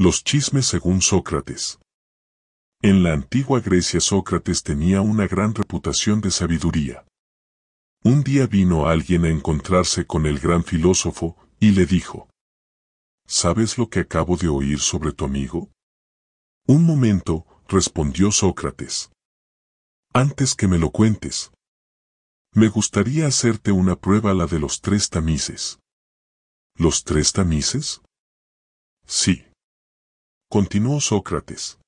Los chismes según Sócrates. En la antigua Grecia Sócrates tenía una gran reputación de sabiduría. Un día vino alguien a encontrarse con el gran filósofo, y le dijo, ¿Sabes lo que acabo de oír sobre tu amigo? Un momento, respondió Sócrates. Antes que me lo cuentes. Me gustaría hacerte una prueba la de los tres tamices. ¿Los tres tamices? Sí. Continuó Sócrates.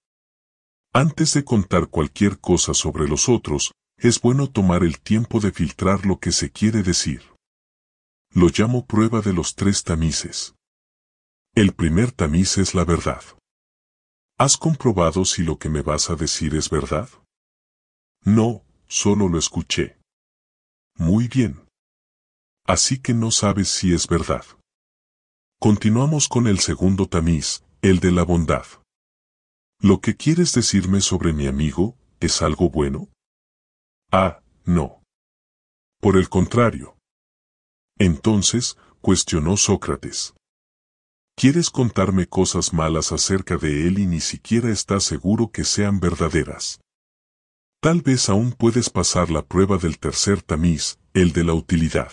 Antes de contar cualquier cosa sobre los otros, es bueno tomar el tiempo de filtrar lo que se quiere decir. Lo llamo prueba de los tres tamices. El primer tamiz es la verdad. ¿Has comprobado si lo que me vas a decir es verdad? No, solo lo escuché. Muy bien. Así que no sabes si es verdad. Continuamos con el segundo tamiz, el de la bondad. ¿Lo que quieres decirme sobre mi amigo es algo bueno? Ah, no. Por el contrario. Entonces, cuestionó Sócrates. ¿Quieres contarme cosas malas acerca de él y ni siquiera estás seguro que sean verdaderas? Tal vez aún puedes pasar la prueba del tercer tamiz, el de la utilidad.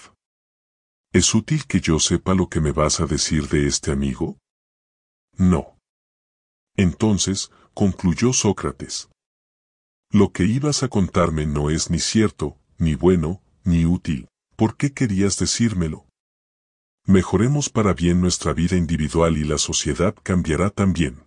¿Es útil que yo sepa lo que me vas a decir de este amigo? No. Entonces, concluyó Sócrates. Lo que ibas a contarme no es ni cierto, ni bueno, ni útil. ¿Por qué querías decírmelo? Mejoremos para bien nuestra vida individual y la sociedad cambiará también.